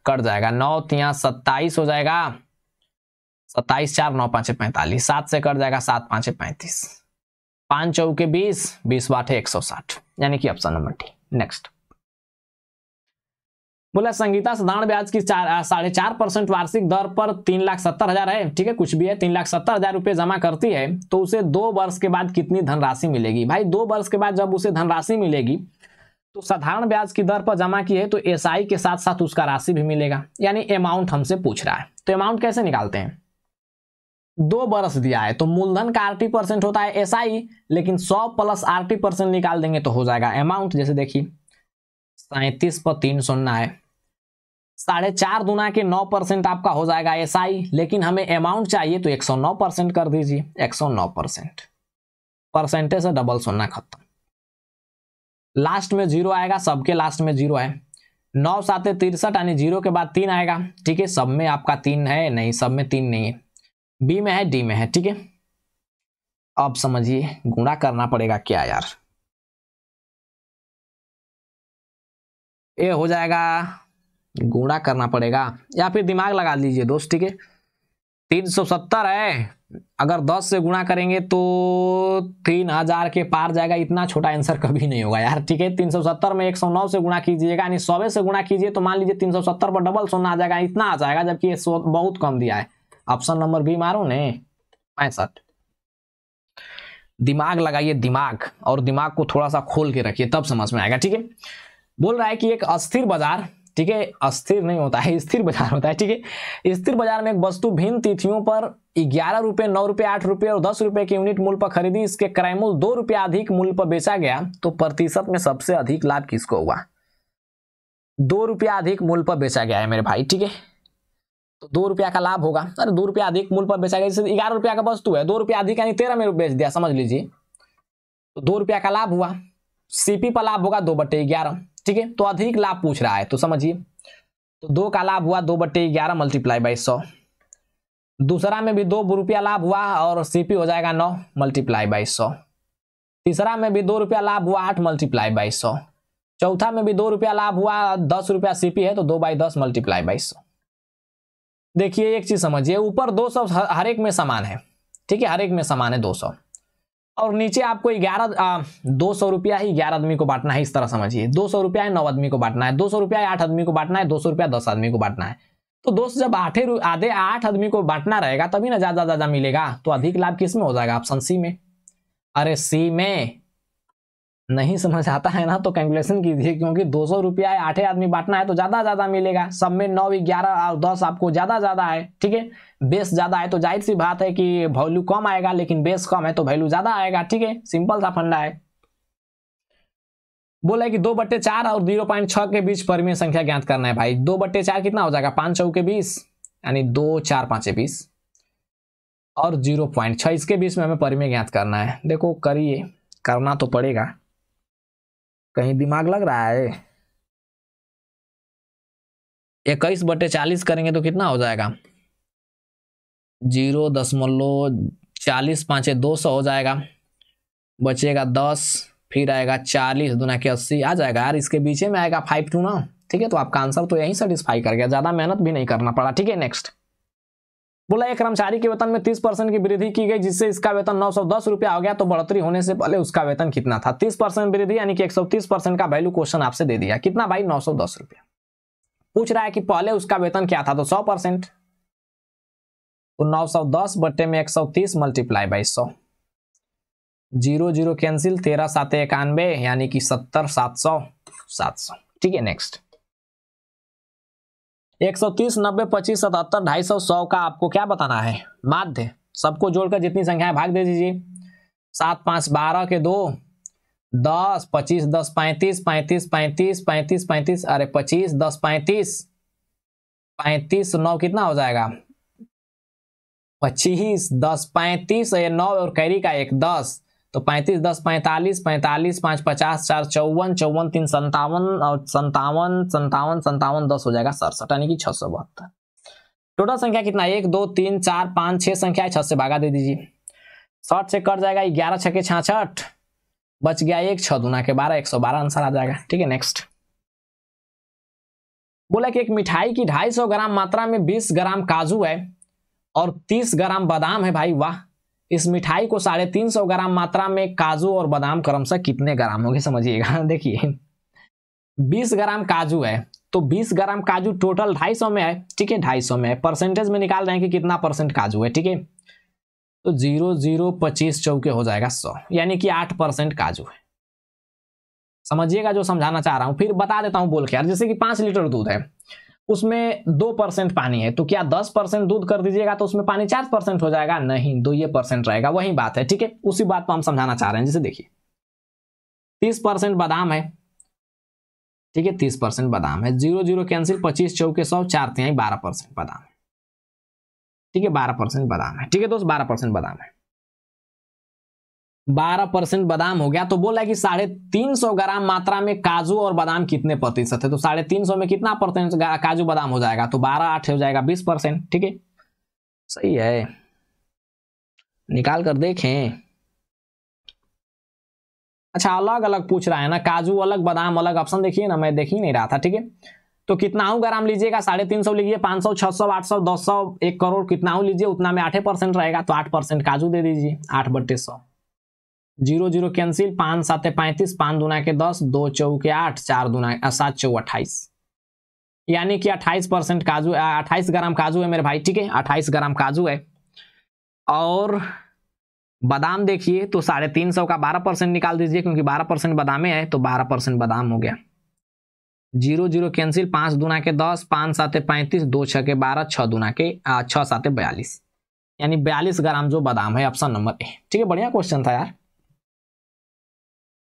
कट जाएगा नौ तिया सत्ताईस हो जाएगा सत्ताईस चार नौ पांच पैंतालीस सात से कट जाएगा सात पांच पैंतीस पांच चौके बीस बीस बाटे एक सौ साठ यानी कि ऑप्शन नंबर डी नेक्स्ट बोला संगीता साधारण ब्याज की साढ़े चार परसेंट वार्षिक दर पर तीन लाख सत्तर हजार है ठीक है कुछ भी है तीन लाख सत्तर हजार रुपये जमा करती है तो उसे दो वर्ष के बाद कितनी धनराशि मिलेगी भाई दो वर्ष के बाद जब उसे धनराशि मिलेगी तो साधारण ब्याज की दर पर जमा की है तो एस के साथ साथ उसका राशि भी मिलेगा यानी अमाउंट हमसे पूछ रहा है तो अमाउंट कैसे निकालते हैं दो बरस दिया है तो मूलधन का आरटी परसेंट होता है एस आई लेकिन 100 प्लस आरटी परसेंट निकाल देंगे तो हो जाएगा अमाउंट जैसे देखिए सैंतीस पर तीन शून्य है साढ़े चार दुना के नौ परसेंट आपका हो जाएगा एस आई लेकिन हमें अमाउंट चाहिए तो एक सौ नौ परसेंट कर दीजिए एक सौ नौ परसेंट परसेंटेज से डबल सोना खत्म लास्ट में जीरो आएगा सबके लास्ट में जीरो है नौ सात तिरसठ यानी जीरो के बाद तीन आएगा ठीक है सब में आपका तीन है नहीं सब में तीन नहीं है बी में है डी में है ठीक है अब समझिए गुणा करना पड़ेगा क्या यार ए हो जाएगा गुणा करना पड़ेगा या फिर दिमाग लगा लीजिए दोस्त ठीक है तीन सौ सत्तर है अगर दस से गुणा करेंगे तो तीन हजार के पार जाएगा इतना छोटा आंसर कभी नहीं होगा यार ठीक है तीन सौ सत्तर में एक सौ नौ से गुणा कीजिएगा यानी सौवे से गुणा कीजिए तो मान लीजिए तीन सौ सत्तर पर डबल सोना आ जाएगा इतना आ जाएगा जबकि ये बहुत कम दिया है ऑप्शन नंबर बी मारो ने पैंसठ दिमाग लगाइए दिमाग और दिमाग को थोड़ा सा खोल के रखिए तब समझ में आएगा ठीक है बोल रहा है कि एक अस्थिर बाजार ठीक है अस्थिर नहीं होता है स्थिर बाजार होता है ठीक है स्थिर बाजार में एक वस्तु भिन्न तिथियों पर ग्यारह रुपये नौ रुपये आठ रुपये और दस रुपये के यूनिट मूल्य पर खरीदी इसके क्रय मूल्य दो रुपये अधिक मूल्य पर बेचा गया तो प्रतिशत में सबसे अधिक लाभ किसको हुआ दो रुपया अधिक मूल्य पर बेचा गया है मेरे भाई ठीक है तो दो रुपया का लाभ होगा अरे दो रुपया अधिक मूल्य पर बेचा गया जैसे ग्यारह रुपया का वस्तु है दो रुपया अधिक यानी तेरह में बेच दिया समझ लीजिए तो दो रुपया का लाभ हुआ सीपी पर लाभ होगा दो बटे ग्यारह ठीक है तो अधिक लाभ पूछ रहा है तो समझिए तो दो का लाभ हुआ दो बटे ग्यारह मल्टीप्लाई बाई सौ दूसरा में भी दो रुपया लाभ हुआ और सीपी हो जाएगा नौ मल्टीप्लाई बाई सौ तीसरा में भी दो रुपया लाभ हुआ आठ मल्टीप्लाई बाई सौ चौथा में भी दो रुपया लाभ हुआ दस रुपया सीपी है तो दो बाई दस मल्टीप्लाई बाई सौ देखिए एक चीज समझिए ऊपर दो सौ हरेक में समान है ठीक है हरेक में समान है दो सौ और नीचे आपको ग्यारह दो सौ रुपया ही ग्यारह आदमी को बांटना है इस तरह समझिए दो सौ रुपया है नौ आदमी को बांटना है दो सौ रुपया आठ आदमी को बांटना है दो सौ रुपया दस आदमी को बांटना है तो दोस्त जब आठे आधे आठ आदमी को बांटना रहेगा तभी ना ज्यादा ज्यादा मिलेगा तो अधिक लाभ किस में हो जाएगा ऑप्शन सी में अरे सी में नहीं समझ आता है ना तो कैलकुलेशन कीजिए क्योंकि दो सौ रुपया है आठे आदमी बांटना है तो ज्यादा ज्यादा मिलेगा सब में नौ ग्यारह और दस आपको ज्यादा ज्यादा है ठीक है बेस ज्यादा है तो जाहिर सी बात है कि वैल्यू कम आएगा लेकिन बेस कम है तो वैल्यू ज्यादा आएगा ठीक है सिंपल सा फंडा है बोला कि दो बट्टे चार और जीरो पॉइंट छह के बीच परिमेय संख्या ज्ञात करना है भाई दो बट्टे चार कितना हो जाएगा पांच चौके बीस यानी दो चार पांचे बीस और जीरो पॉइंट छह इसके बीच में हमें परिमेय ज्ञात करना है देखो करिए करना तो पड़ेगा कहीं दिमाग लग रहा है इक्कीस बटे चालीस करेंगे तो कितना हो जाएगा जीरो दशमलव चालीस पाँचे दो सौ हो जाएगा बचेगा दस फिर आएगा चालीस दुना के अस्सी आ जाएगा यार इसके बीच में आएगा फाइव टू ना ठीक है तो आपका आंसर तो यहीं सेटिस्फाई कर गया ज़्यादा मेहनत भी नहीं करना पड़ा ठीक है नेक्स्ट बोला एक कर्मचारी के वेतन में तीस परसेंट की वृद्धि की गई जिससे इसका वेतन नौ सौ दस रुपया हो गया तो बढ़ोतरी होने से पहले उसका वेतन कितना था तीस परसेंट वृद्धि यानी कि एक सौ तीस परसेंट का वैल्यू क्वेश्चन आपसे दे दिया कितना भाई नौ सौ दस रुपया पूछ रहा है कि पहले उसका वेतन क्या था तो सौ परसेंट तो नौ सौ दस बट्टे में एक सौ तीस मल्टीप्लाई बाई सौ जीरो जीरो कैंसिल तेरह सात इक्यानवे यानी कि सत्तर सात सौ सात सौ ठीक है नेक्स्ट एक सौ तीस नब्बे पच्चीस सतहत्तर ढाई सौ सौ का आपको क्या बताना है माध्य सबको जोड़कर जितनी संख्याएं भाग दे दीजिए सात पाँच बारह के दो दस पच्चीस दस पैंतीस पैंतीस पैंतीस पैंतीस पैंतीस अरे पच्चीस दस पैंतीस पैंतीस नौ कितना हो जाएगा पच्चीस दस पैंतीस नौ और कैरी का एक दस तो पैंतीस दस पैंतालीस पैंतालीस पाँच पचास चार चौवन चौवन तीन संतावन और संतावन संतावन संतावन दस हो जाएगा सड़सठ यानी कि छः सौ बहत्तर टोटल संख्या कितना एक दो तीन चार पाँच छः संख्या है छः से भागा दे दीजिए शॉर्ट से कट जाएगा ग्यारह छः के छाछठ बच गया एक छः दुना के बारह एक सौ बारह आंसर आ जाएगा ठीक है नेक्स्ट बोला कि एक मिठाई की ढाई सौ ग्राम मात्रा में बीस ग्राम काजू है और तीस ग्राम बादाम है भाई वाह इस मिठाई को साढ़े तीन सौ ग्राम मात्रा में काजू और बादाम क्रमशः कितने ग्राम होंगे समझिएगा <laughs> देखिए बीस ग्राम काजू है तो 20 ग्राम काजू टोटल 250 में है ठीक है 250 में है परसेंटेज में निकाल रहे हैं कि कितना परसेंट काजू है ठीक है तो जीरो जीरो पच्चीस चौके हो जाएगा सौ यानी कि आठ परसेंट काजू है समझिएगा जो समझाना चाह रहा हूँ फिर बता देता हूँ बोल के यार जैसे कि पांच लीटर दूध है उसमें दो परसेंट पानी है तो क्या दस परसेंट दूध कर दीजिएगा तो उसमें पानी चार परसेंट हो जाएगा नहीं दो तो ये परसेंट रहेगा वही बात है ठीक है उसी बात को हम समझाना चाह रहे हैं जैसे देखिए तीस परसेंट बादाम है ठीक है तीस परसेंट बादाम है जीरो जीरो कैंसिल पच्चीस चौके सौ चार तीन बारह परसेंट बादाम है ठीक है बारह परसेंट बादाम है ठीक है दोस्त बारह परसेंट बादाम है बारह परसेंट बादाम हो गया तो बोला कि साढ़े तीन सौ ग्राम मात्रा में काजू और बादाम कितने प्रतिशत है तो साढ़े तीन सौ में कितना परसेंट काजू बादाम हो जाएगा तो बारह आठ हो जाएगा बीस परसेंट ठीक है सही है निकाल कर देखें अच्छा अलग अलग पूछ रहा है ना काजू अलग बादाम अलग ऑप्शन देखिए ना मैं देख ही नहीं रहा था ठीक है तो कितना ग्राम लीजिएगा साढ़े तीन सौ लीजिए पाँच सौ छह सौ आठ सौ दस सौ एक करोड़ कितना लीजिए उतना में आठ परसेंट रहेगा तो आठ परसेंट काजू दे दीजिए आठ बट्टे सौ जीरो जीरो कैंसिल पाँच सात पैंतीस पाँच दुना के दस दो चौ के आठ चार दुना सात चौ अट्ठाईस यानी कि अट्ठाईस परसेंट काजू अट्ठाईस ग्राम काजू है मेरे भाई ठीक है अट्ठाईस ग्राम काजू है और बादाम देखिए तो साढ़े तीन सौ का बारह परसेंट निकाल दीजिए क्योंकि बारह परसेंट बादामे है तो बारह परसेंट बादाम हो गया जीरो जीरो कैंसिल पांच दुना के दस पाँच सात पैंतीस दो छः के बारह छः दुना के छः सात बयालीस यानी बयालीस ग्राम जो बादाम है ऑप्शन नंबर ए ठीक है बढ़िया क्वेश्चन था यार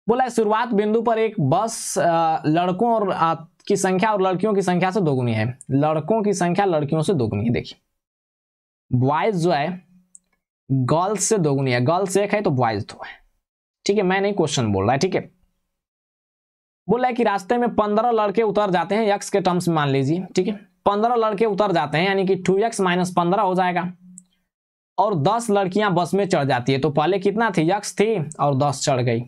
बोला है शुरुआत बिंदु पर एक बस लड़कों और की संख्या और लड़कियों की संख्या से दोगुनी है लड़कों की संख्या लड़कियों से दोगुनी है देखिए बॉयज जो है गर्ल्स से दोगुनी है गर्ल्स एक है तो बॉयज दो है ठीक है मैं नहीं क्वेश्चन बोल रहा है ठीक है बोला है कि रास्ते में पंद्रह लड़के उतर जाते हैं यक्स के टर्म्स मान लीजिए ठीक है पंद्रह लड़के उतर जाते हैं यानी कि टू यक्स माइनस पंद्रह हो जाएगा और दस लड़कियां बस में चढ़ जाती है तो पहले कितना थी यक्स थी और दस चढ़ गई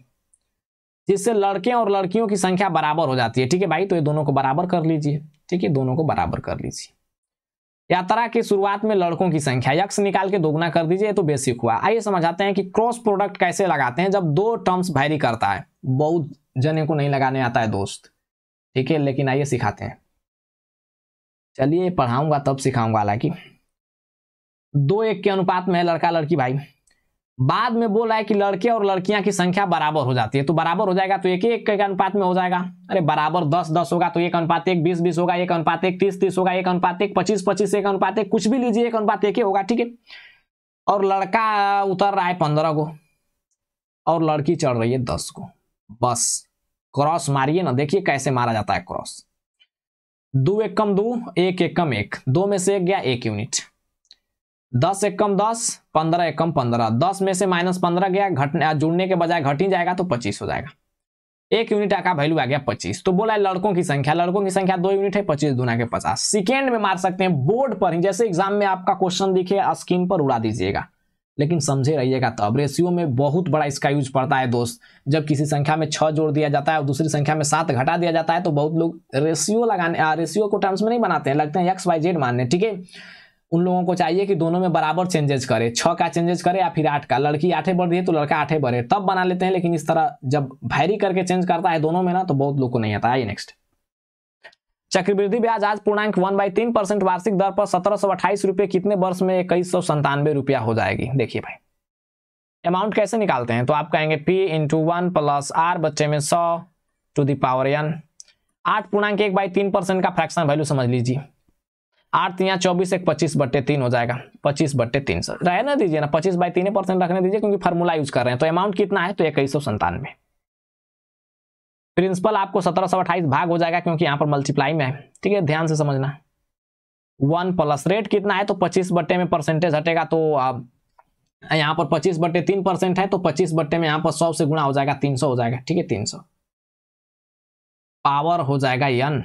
जिससे लड़के और लड़कियों की संख्या बराबर हो जाती है ठीक है भाई तो ये दोनों को बराबर कर लीजिए ठीक है दोनों को बराबर कर लीजिए यात्रा की शुरुआत में लड़कों की संख्या यक्ष निकाल के दोगुना कर दीजिए तो बेसिक हुआ आइए समझाते हैं कि क्रॉस प्रोडक्ट कैसे लगाते हैं जब दो टर्म्स वैरी करता है बहुत जने को नहीं लगाने आता है दोस्त ठीक है लेकिन आइए सिखाते हैं चलिए पढ़ाऊंगा तब सिखाऊंगा हालांकि दो एक के अनुपात में है लड़का लड़की भाई बाद में बोला है कि लड़के और लड़कियां की संख्या बराबर हो जाती है तो बराबर हो जाएगा तो एक एक के अनुपात में हो जाएगा अरे बराबर दस दस होगा तो एक अनुपात एक बीस बीस होगा एक अनुपात एक तीस तीस होगा एक अनुपात एक पच्चीस पच्चीस एक अनुपात एक कुछ भी लीजिए एक अनुपात एक ही होगा ठीक है और लड़का उतर रहा है पंद्रह को और लड़की चढ़ रही है दस को बस क्रॉस मारिए ना देखिए कैसे मारा जाता है क्रॉस दो एक कम दो एक एक कम एक दो में से एक गया एक यूनिट दस एकम दस पंद्रह एकम पंद्रह दस में से माइनस पंद्रह गया घटने जुड़ने के बजाय घट ही जाएगा तो पच्चीस हो जाएगा एक यूनिट का वैल्यू आ गया पच्चीस तो बोला है लड़कों की संख्या लड़कों की संख्या दो यूनिट है पच्चीस दुना के पचास सेकेंड में मार सकते हैं बोर्ड पर ही जैसे एग्जाम में आपका क्वेश्चन दिखे स्क्रीन पर उड़ा दीजिएगा लेकिन समझे रहिएगा तब रेशियो में बहुत बड़ा इसका यूज पड़ता है दोस्त जब किसी संख्या में छः जोड़ दिया जाता है और दूसरी संख्या में सात घटा दिया जाता है तो बहुत लोग रेशियो लगाने रेशियो को टर्म्स में नहीं बनाते हैं लगते हैं एक्स वाई जेड मानने ठीक है उन लोगों को चाहिए कि दोनों में बराबर चेंजेस करे छः का चेंजेस करे या फिर आठ का लड़की आठें बढ़ रही है तो लड़का आठें बढ़े तब बना लेते हैं लेकिन इस तरह जब भैरी करके चेंज करता है दोनों में ना तो बहुत लोग को नहीं आता है नेक्स्ट चक्रवृद्धि ब्याज आज पूर्णांक वन बाई तीन परसेंट वार्षिक दर पर सत्रह सौ अट्ठाईस रुपये कितने वर्ष में इक्कीस सौ संतानवे रुपया हो जाएगी देखिए भाई अमाउंट कैसे निकालते हैं तो आप कहेंगे P into one plus R बच्चे में सौ टू दावर एन आठ पूर्णांक एक बाई तीन परसेंट का फ्रैक्शन वैल्यू समझ लीजिए आठ यहाँ चौबीस एक पच्चीस बट्टे तीन हो जाएगा पच्चीस बट्टे तीन सौ रहने दीजिए ना पच्चीस बाई तीन परसेंट रखने दीजिए क्योंकि फार्मूला यूज कर रहे हैं तो अमाउंट कितना है तो इक्कीस सौ संतानवे प्रिंसिपल आपको सत्रह सौ अट्ठाईस भाग हो जाएगा क्योंकि यहाँ पर मल्टीप्लाई में है ठीक है ध्यान से समझना वन प्लस रेट कितना है तो पच्चीस बट्टे में परसेंटेज हटेगा तो यहाँ पर पच्चीस बट्टे तीन परसेंट है तो पच्चीस बट्टे में यहाँ पर सौ से गुणा हो जाएगा तीन सौ हो जाएगा ठीक है तीन सौ पावर हो जाएगा यन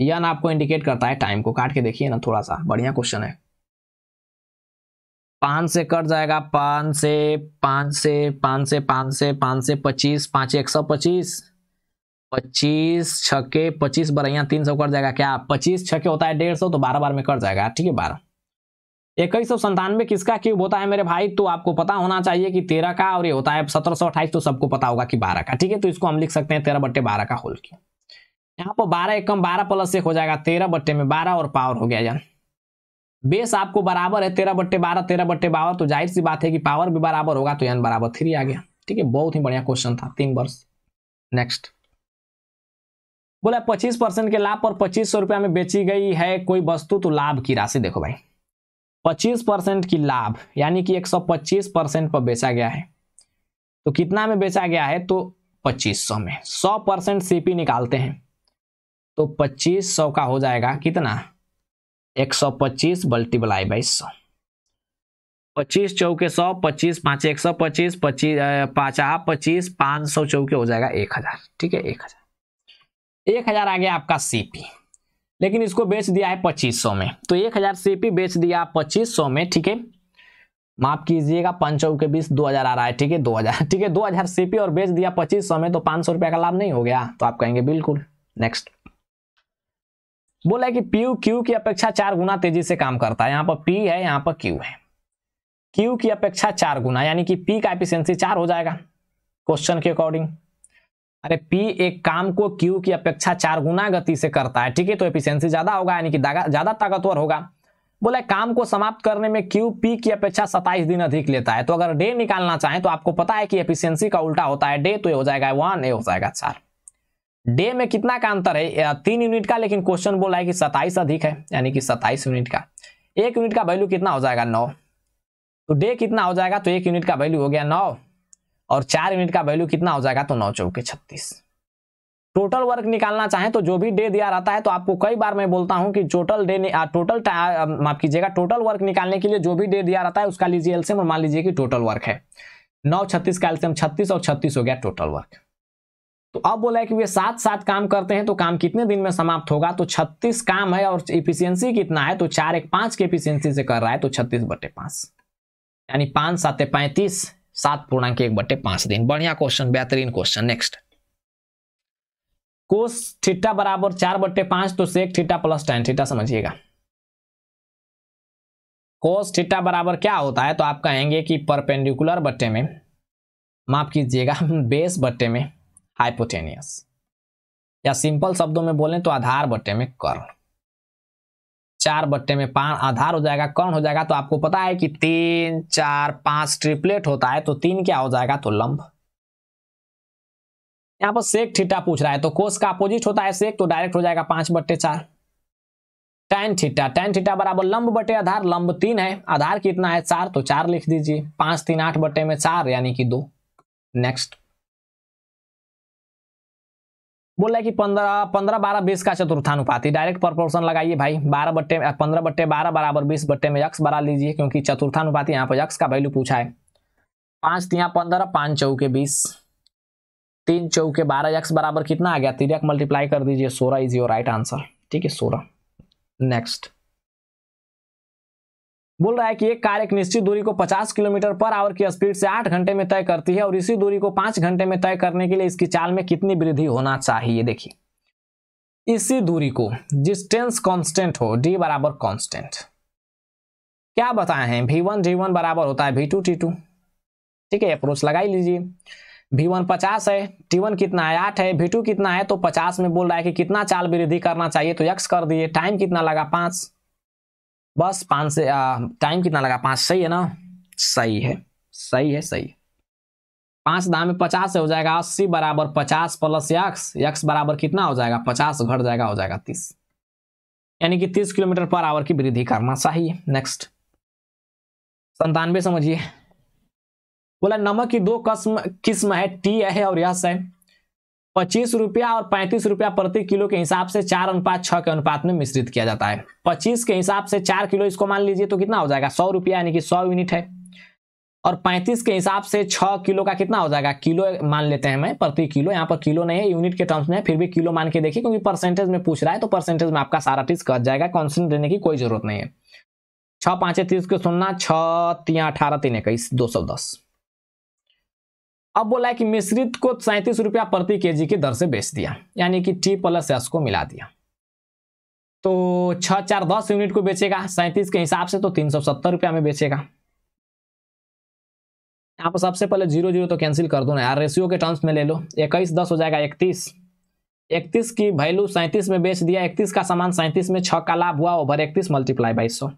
यह ना आपको इंडिकेट करता है टाइम को काट के देखिए ना थोड़ा सा बढ़िया क्वेश्चन है पाँच से कट जाएगा पाँच से पाँच से पाँच से पाँच से पाँच से पच्चीस पाँच एक सौ पच्चीस पच्चीस छके पच्चीस बरैया तीन सौ कट जाएगा क्या पच्चीस छके होता है डेढ़ सौ तो बारह बार में कट जाएगा ठीक है बारह इक्कीस सौ संतानवे किसका क्यूब होता है मेरे भाई तो आपको पता होना चाहिए कि तेरह का और ये होता है सत्रह सौ अट्ठाईस तो सबको पता होगा कि बारह का ठीक है तो इसको हम लिख सकते हैं तेरह बट्टे बारह का होल क्यूब यहाँ पर बारह एकम बारह प्लस एक हो जाएगा तेरह बट्टे में बारह और पावर हो गया यार बेस आपको बराबर है तेरह बट्टे बारह तेरह बट्टे बावर तो जाहिर सी बात है कि पावर भी बराबर होगा तो यान बराबर थ्री आ गया ठीक है बहुत ही बढ़िया क्वेश्चन था तीन वर्ष नेक्स्ट बोला पच्चीस परसेंट के लाभ पर पच्चीस सौ रुपया में बेची गई है कोई वस्तु तो लाभ की राशि देखो भाई पच्चीस परसेंट की लाभ यानी कि एक सौ पच्चीस परसेंट पर बेचा गया है तो कितना में बेचा गया है तो पच्चीस सौ में सौ परसेंट सीपी निकालते हैं तो पच्चीस सौ का हो जाएगा कितना एक सौ पच्चीस मल्टीप्लाई बाई सौ पच्चीस चौके सौ पच्चीस पाँच एक सौ पच्चीस पच्चीस पाँचा पच्चीस पाँच सौ चौके हो जाएगा एक हजार ठीक है एक हजार एक हजार आ गया आपका सीपी लेकिन इसको बेच दिया है पच्चीस सौ में तो एक हजार सीपी बेच दिया पच्चीस सौ में ठीक है माफ कीजिएगा पाँच के बीस दो हज़ार आ रहा है ठीक है दो हज़ार ठीक है दो हज़ार सीपी और बेच दिया पच्चीस सौ में तो पाँच सौ रुपया का लाभ नहीं हो गया तो आप कहेंगे बिल्कुल नेक्स्ट बोला है कि पीयू क्यू की अपेक्षा चार गुना तेजी से काम करता है यहाँ पर पी है यहाँ पर क्यू है क्यू की अपेक्षा चार गुना यानी कि पी का एफिशियंसी चार हो जाएगा क्वेश्चन के अकॉर्डिंग अरे पी एक काम को क्यू की अपेक्षा चार गुना गति से करता है ठीक है तो एफिशियंसी ज्यादा होगा यानी कि ज्यादा ताकतवर होगा बोला काम को समाप्त करने में क्यू पी की अपेक्षा सताइस दिन अधिक लेता है तो अगर डे निकालना चाहे तो आपको पता है कि एफिशियंसी का उल्टा होता है डे तो ये हो जाएगा वन ए हो जाएगा चार डे में कितना का अंतर है तीन यूनिट का लेकिन क्वेश्चन बोला है कि सत्ताईस अधिक है यानी कि सत्ताईस यूनिट का एक यूनिट का वैल्यू कितना हो जाएगा नौ तो डे कितना हो जाएगा तो एक यूनिट का वैल्यू हो गया नौ और चार यूनिट का वैल्यू कितना हो जाएगा तो नौ चौके छत्तीस टोटल वर्क निकालना चाहें तो जो भी डे दिया रहता है तो आपको कई बार मैं बोलता हूं कि टोटल डे टोटल माफ कीजिएगा टोटल वर्क निकालने के लिए जो भी डे दिया रहता है उसका लीजिए एल्सियम और मान लीजिए कि टोटल वर्क है नौ छत्तीस का एल्सियम छत्तीस और छत्तीस हो गया टोटल वर्क तो अब बोला है कि वे साथ साथ काम करते हैं तो काम कितने दिन में समाप्त होगा तो 36 काम है और इफिशियंसी कितना है तो चार एक पांच की इफिशियंसी से कर रहा है तो 36 बटे पांच यानी पांच सात पैंतीस सात पूर्णांक एक बटे पांच दिन बढ़िया क्वेश्चन बेहतरीन क्वेश्चन नेक्स्ट कोस ठिट्टा बराबर चार बट्टे पांच तो सेक ठिट्टा प्लस टेन ठिट्टा समझिएगा कोस ठिट्टा बराबर क्या होता है तो आप कहेंगे कि परपेंडिकुलर बट्टे में माफ कीजिएगा बेस बट्टे में हाइपोटेनियस या सिंपल शब्दों में बोलें तो आधार बट्टे में कर्ण चार बट्टे में पांच आधार हो जाएगा कर्ण हो जाएगा तो आपको पता है कि तीन चार पांच ट्रिपलेट होता है तो तीन क्या हो जाएगा तो लंब यहां पर सेक ठीटा पूछ रहा है तो कोस का अपोजिट होता है सेक तो डायरेक्ट हो जाएगा पांच बट्टे चार टेन थीटा टेन थीटा बराबर लंब बटे आधार लंब तीन है आधार कितना है चार तो चार लिख दीजिए पांच तीन आठ बट्टे में चार यानी कि दो नेक्स्ट बोल रहा है कि पंद्रह पंद्रह बारह बीस का चतुर्थानुपाति डायरेक्ट प्रपोर्शन लगाइए भाई बारह बट्टे पंद्रह बट्टे बारह बराबर बीस बट्टे में यक्स बढ़ा लीजिए क्योंकि चतुर्थानुपाति यहाँ पर यक्स का वैल्यू पूछा है पाँच तिया पंद्रह पाँच चौके बीस तीन चौके बारह यक्स बराबर कितना आ गया तिरक मल्टीप्लाई कर दीजिए सोलह इज योर राइट आंसर ठीक है सोलह नेक्स्ट बोल रहा है कि एक कार एक निश्चित दूरी को 50 किलोमीटर पर आवर की स्पीड से 8 घंटे में तय करती है और इसी दूरी को 5 घंटे में तय करने के लिए इसकी चाल में कितनी वृद्धि होना चाहिए देखिए इसी दूरी को डिस्टेंस कांस्टेंट हो डी बराबर कांस्टेंट क्या बताए हैं भी वन डी वन बराबर होता है भी टू टी टू ठीक है अप्रोच लगा ही लीजिए भी वन पचास है टी वन कितना है आठ है भी टू कितना है तो पचास में बोल रहा है कि कितना चाल वृद्धि करना चाहिए तो यक्स कर दिए टाइम कितना लगा पांच बस पाँच से टाइम कितना लगा पाँच सही है ना सही है सही है सही है पाँच दाम में पचास से हो जाएगा अस्सी बराबर पचास प्लस यक्स यक्स बराबर कितना हो जाएगा पचास घट जाएगा हो जाएगा तीस यानी कि तीस किलोमीटर पर आवर की वृद्धि करना चाहिए नेक्स्ट संतानवे समझिए बोला नमक की दो कस्म किस्म है टी है और यस है पच्चीस रुपया और पैंतीस रुपया प्रति किलो के हिसाब से चार अनुपात छह के अनुपात में मिश्रित किया जाता है पच्चीस के हिसाब से चार किलो इसको मान लीजिए तो कितना हो जाएगा सौ रुपया यानी कि सौ यूनिट है और पैंतीस के हिसाब से छह किलो का कितना हो जाएगा किलो मान लेते हैं मैं प्रति किलो यहाँ पर किलो नहीं है यूनिट के टर्म्स में फिर भी किलो मान के देखिए क्योंकि परसेंटेज में पूछ रहा है तो परसेंटेज में आपका सारा चीज कट जाएगा कॉन्सेंट देने की कोई जरूरत नहीं है छह पांच तीस को सुनना छह तीन अठारह तीन इक्कीस दो सौ दस अब बोला है कि मिश्रित को सैंतीस रुपया प्रति केजी की दर से बेच दिया यानी कि टी प्लस एस को मिला दिया तो छः चार दस यूनिट को बेचेगा सैंतीस के हिसाब से तो तीन सौ सत्तर रुपया में बेचेगा आप पर सबसे पहले जीरो जीरो तो कैंसिल कर दो ना यार रेशियो के टर्म्स में ले लो इक्कीस दस हो जाएगा इकतीस इकतीस की वैल्यू सैंतीस में बेच दिया इकतीस का सामान सैंतीस में छः का लाभ हुआ ओवर इकतीस मल्टीप्लाई बाई सौ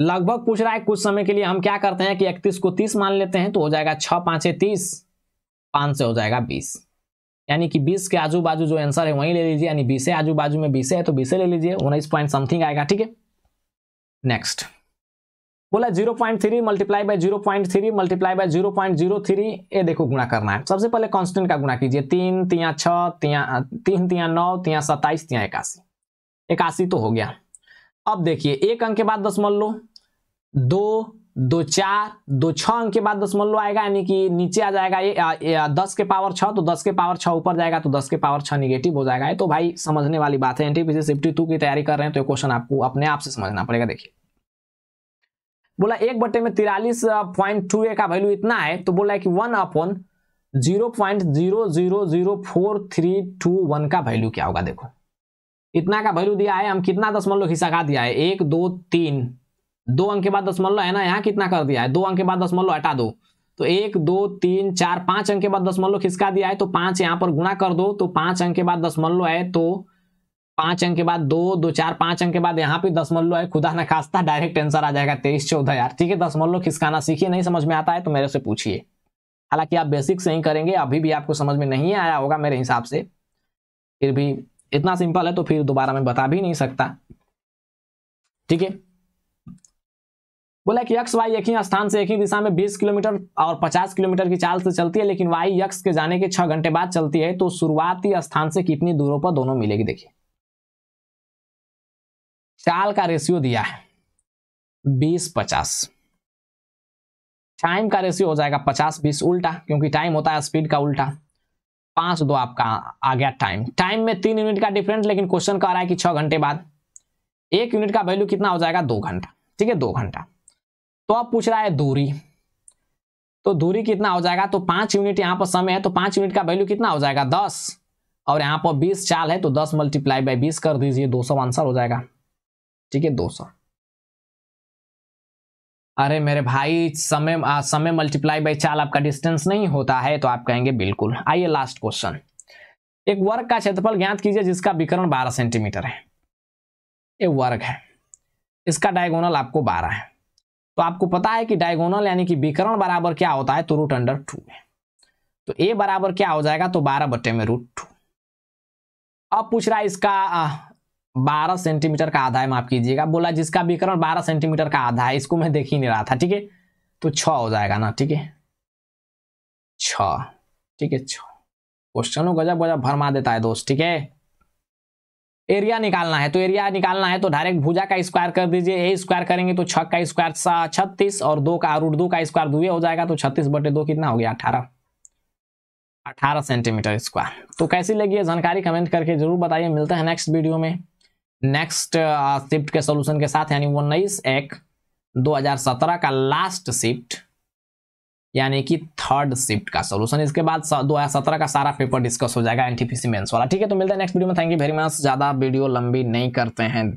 लगभग पूछ रहा है कुछ समय के लिए हम क्या करते हैं कि इकतीस को तीस मान लेते हैं तो हो जाएगा छ पांच तीस पांच से हो जाएगा बीस यानी कि बीस के आजू बाजू जो आंसर है वही ले लीजिए यानी बीस आजू बाजू में बीस है तो बीस ले लीजिए उन्नीस पॉइंट समथिंग आएगा ठीक है नेक्स्ट बोला zero point three multiply by zero point three multiply by zero point zero three ये देखो गुणा करना है सबसे पहले कांस्टेंट का गुणा कीजिए तीन तिया छिया तीन तिया नौ तिया सत्ताईस तिया इक्यासी इक्यासी तो हो गया अब देखिए एक अंक के बाद दशमलव लो दो दो चार दो छ अंक के बाद दशमलव आएगा यानी कि नीचे आ जाएगा ये दस के पावर छ तो दस के पावर छ ऊपर जाएगा तो दस के पावर छ निगेटिव हो जाएगा तो भाई समझने वाली बात है एनटीपीसी सिफ्टी टू की तैयारी कर रहे हैं तो क्वेश्चन आपको अपने आप से समझना पड़ेगा देखिए बोला एक बट्टे में तिरालीस पॉइंट टू ए का वैल्यू इतना है तो बोला है कि one upon zero point zero zero zero four three two one का वैल्यू क्या होगा देखो इतना का वैल्यू दिया है हम कितना दशमलव हिस्सा का दिया है एक दो तीन दो अंक के बाद दशमलव है ना यहाँ कितना कर दिया है दो अंक के बाद दशमलव हटा दो तो एक दो तीन चार पांच अंक के बाद दशमलव खिसका दिया है तो पांच यहाँ पर गुणा कर दो तो पांच अंक के बाद दशमलव है तो पांच अंक के बाद दो दो चार पांच अंक के बाद यहाँ पे दशमलव है खुदा न खास्ता डायरेक्ट आंसर आ जाएगा तेईस चौदह यार ठीक है दशमलव खिसकाना सीखिए नहीं समझ में आता है तो मेरे से पूछिए हालांकि आप बेसिक से ही करेंगे अभी भी आपको समझ में नहीं आया होगा मेरे हिसाब से फिर भी इतना सिंपल है तो फिर दोबारा मैं बता भी नहीं सकता ठीक है बोला कि यक्स वाई एक ही स्थान से एक ही दिशा में 20 किलोमीटर और 50 किलोमीटर की चाल से चलती है लेकिन वाई यक्स के जाने के छह घंटे बाद चलती है तो शुरुआती स्थान से कितनी दूरों पर दोनों मिलेगी देखिए चाल का रेशियो दिया है 20 50 टाइम का रेशियो हो जाएगा 50 20 उल्टा क्योंकि टाइम होता है स्पीड का उल्टा पांच दो आपका आ गया टाइम टाइम में तीन यूनिट का डिफरेंस लेकिन क्वेश्चन कह रहा है कि छह घंटे बाद एक यूनिट का वैल्यू कितना हो जाएगा दो घंटा ठीक है दो घंटा तो अब पूछ रहा है दूरी तो दूरी कितना हो जाएगा तो पांच यूनिट यहाँ पर समय है तो पांच यूनिट का वैल्यू कितना हो जाएगा दस और यहाँ पर बीस चाल है तो दस मल्टीप्लाई बाई बीस कर दीजिए दो सौ आंसर हो जाएगा ठीक है दो सौ अरे मेरे भाई समय आ, समय मल्टीप्लाई बाई चाल आपका डिस्टेंस नहीं होता है तो आप कहेंगे बिल्कुल आइए लास्ट क्वेश्चन एक वर्ग का क्षेत्रफल ज्ञात कीजिए जिसका विकरण 12 सेंटीमीटर है ये वर्ग है इसका डायगोनल आपको 12 है तो आपको पता है कि डायगोनल यानी कि विकरण बराबर क्या होता है तो रूट अंडर टू है तो ए बराबर क्या हो जाएगा तो बारह बट्टे में रूट टू अब पूछ रहा है इसका बारह सेंटीमीटर का आधा है माफ कीजिएगा बोला जिसका विकरण बारह सेंटीमीटर का आधा है इसको मैं देख ही नहीं रहा था ठीक है तो छ हो जाएगा ना ठीक है छ ठीक है छ क्वेश्चन गजब गजब भरमा देता है दोस्त ठीक है एरिया निकालना है तो एरिया निकालना है तो डायरेक्ट भुजा का स्क्वायर कर दीजिए ए स्क्वायर करेंगे तो छ का स्क्वायर छत्तीस और दो का रूट दो का स्क्वायर दुए हो जाएगा तो छत्तीस बटे दो कितना हो गया अठारह अठारह सेंटीमीटर स्क्वायर तो कैसी लगी है जानकारी कमेंट करके जरूर बताइए मिलते हैं नेक्स्ट वीडियो में नेक्स्ट शिफ्ट uh, के सोल्यूशन के साथ यानी उन्नीस एक 2017 का लास्ट शिफ्ट यानी कि थर्ड शिफ्ट का सोल्यूशन इसके बाद 2017 का सारा पेपर डिस्कस हो जाएगा एनटीपीसी मेंस वाला ठीक है तो मिलता है नेक्स्ट वीडियो में थैंक यू वेरी मच ज़्यादा वीडियो लंबी नहीं करते हैं